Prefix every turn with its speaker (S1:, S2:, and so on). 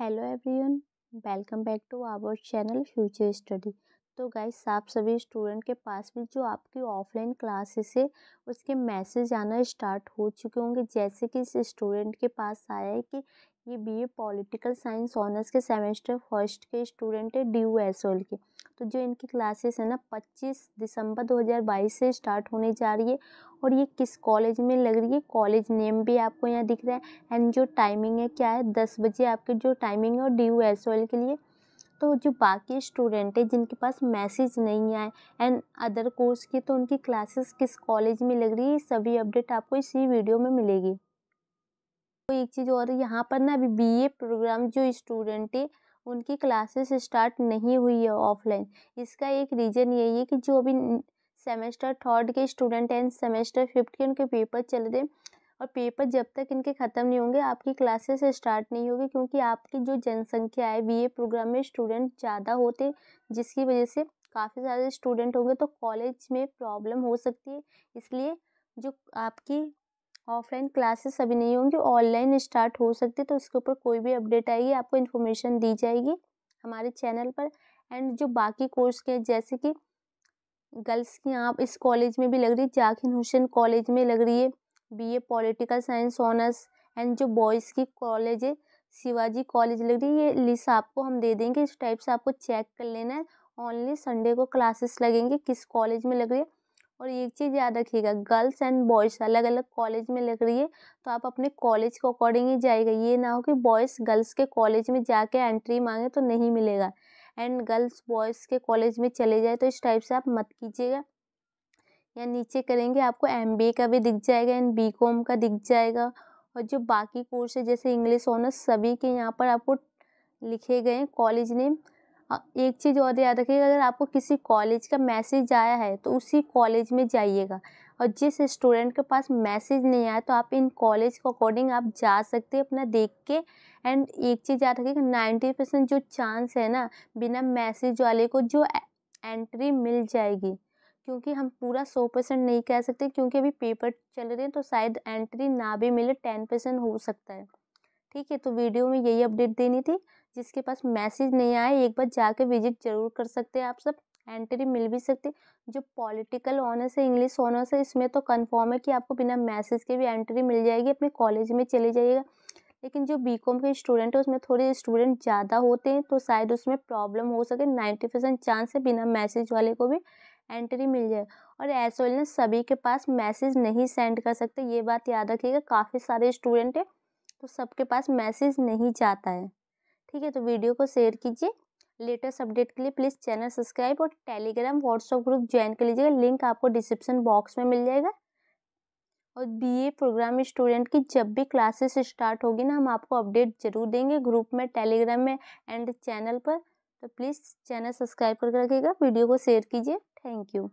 S1: Hello everyone, welcome back to our channel Future Study. तो guys आप सभी student के पास भी जो आपकी ऑफलाइन क्लासेस है उसके मैसेज आना स्टार्ट हो चुके होंगे जैसे कि इस स्टूडेंट के पास आया है कि ये बीए पॉलिटिकल साइंस ऑनर्स के सेमेस्टर फर्स्ट के स्टूडेंट है डी यू एस के तो जो इनकी क्लासेस है ना 25 दिसंबर 2022 से स्टार्ट होने जा रही है और ये किस कॉलेज में लग रही है कॉलेज नेम भी आपको यहाँ दिख रहा है एंड जो टाइमिंग है क्या है दस बजे आपके जो टाइमिंग है और डी यू एस के लिए तो जो बाकी स्टूडेंट है जिनके पास मैसेज नहीं आए एंड अदर कोर्स की तो उनकी क्लासेस किस कॉलेज में लग रही है सभी अपडेट आपको इसी वीडियो में मिलेगी तो एक चीज़ और यहाँ पर ना अभी बी प्रोग्राम जो स्टूडेंट है उनकी क्लासेस स्टार्ट नहीं हुई है ऑफलाइन इसका एक रीज़न यही है कि जो अभी सेमेस्टर थर्ड के स्टूडेंट एंड सेमेस्टर फिफ्थ के उनके पेपर चल रहे हैं और पेपर जब तक इनके ख़त्म नहीं होंगे आपकी क्लासेस स्टार्ट नहीं होगी क्योंकि आपकी जो जनसंख्या है बी प्रोग्राम में स्टूडेंट ज़्यादा होते जिसकी वजह से काफ़ी सारे स्टूडेंट होंगे तो कॉलेज में प्रॉब्लम हो सकती है इसलिए जो आपकी ऑफलाइन क्लासेस अभी नहीं होंगी ऑनलाइन स्टार्ट हो सकती है तो उसके ऊपर कोई भी अपडेट आएगी आपको इन्फॉर्मेशन दी जाएगी हमारे चैनल पर एंड जो बाकी कोर्स के जैसे कि गर्ल्स की आप इस कॉलेज में भी लग रही है जाकिन हुसैन कॉलेज में लग रही है BA political science honours and जो बॉयज़ की कॉलेज है शिवाजी कॉलेज लग रही है ये लिस्ट आपको हम दे देंगे इस टाइप से आपको चेक कर लेना है ओनली संडे को क्लासेस लगेंगे किस कॉलेज में लग रही है और एक चीज़ याद रखिएगा गर्ल्स एंड बॉयज़ अलग अलग कॉलेज में लग रही है तो आप अपने कॉलेज के अकॉर्डिंग ही जाएगा ये ना हो कि बॉयज़ गर्ल्स के कॉलेज में जाके एंट्री मांगे तो नहीं मिलेगा एंड गर्ल्स बॉयज़ के कॉलेज में चले जाए तो इस टाइप से आप मत कीजिएगा या नीचे करेंगे आपको एम का भी दिख जाएगा एंड बी का दिख जाएगा और जो बाकी कोर्स है जैसे इंग्लिश ऑनर्स सभी के यहाँ पर आपको लिखे गए कॉलेज नेम एक चीज़ और याद रखिएगा अगर आपको किसी कॉलेज का मैसेज आया है तो उसी कॉलेज में जाइएगा और जिस स्टूडेंट के पास मैसेज नहीं आया तो आप इन कॉलेज के अकॉर्डिंग आप जा सकते हैं अपना देख के एंड एक चीज़ याद रखिएगा नाइन्टी परसेंट जो चांस है ना बिना मैसेज वाले को जो एंट्री मिल जाएगी क्योंकि हम पूरा सौ परसेंट नहीं कह सकते क्योंकि अभी पेपर चल रहे हैं तो शायद एंट्री ना भी मिले टेन परसेंट हो सकता है ठीक है तो वीडियो में यही अपडेट देनी थी जिसके पास मैसेज नहीं आए एक बार जाके विजिट जरूर कर सकते हैं आप सब एंट्री मिल भी सकती जो पॉलिटिकल ऑनर्स है इंग्लिश ऑनर्स है इसमें तो कन्फर्म है कि आपको बिना मैसेज के भी एंट्री मिल जाएगी अपने कॉलेज में चले जाइएगा लेकिन जो बी कॉम के स्टूडेंट है उसमें थोड़े स्टूडेंट ज़्यादा होते हैं तो शायद उसमें प्रॉब्लम हो सके नाइन्टी परसेंट चांस है बिना मैसेज वाले को भी एंट्री मिल जाए और एस ना सभी के पास मैसेज नहीं सेंड कर सकते ये बात याद रखिएगा काफ़ी सारे स्टूडेंट हैं तो सबके पास मैसेज नहीं जाता है ठीक है तो वीडियो को शेयर कीजिए लेटेस्ट अपडेट के लिए प्लीज़ चैनल सब्सक्राइब और टेलीग्राम व्हाट्सअप ग्रुप ज्वाइन कर लीजिएगा लिंक आपको डिस्क्रिप्शन बॉक्स में मिल जाएगा और बीए प्रोग्राम स्टूडेंट की जब भी क्लासेस स्टार्ट होगी ना हम आपको अपडेट जरूर देंगे ग्रुप में टेलीग्राम में एंड चैनल पर तो प्लीज़ चैनल सब्सक्राइब करके रखिएगा वीडियो को शेयर कीजिए थैंक यू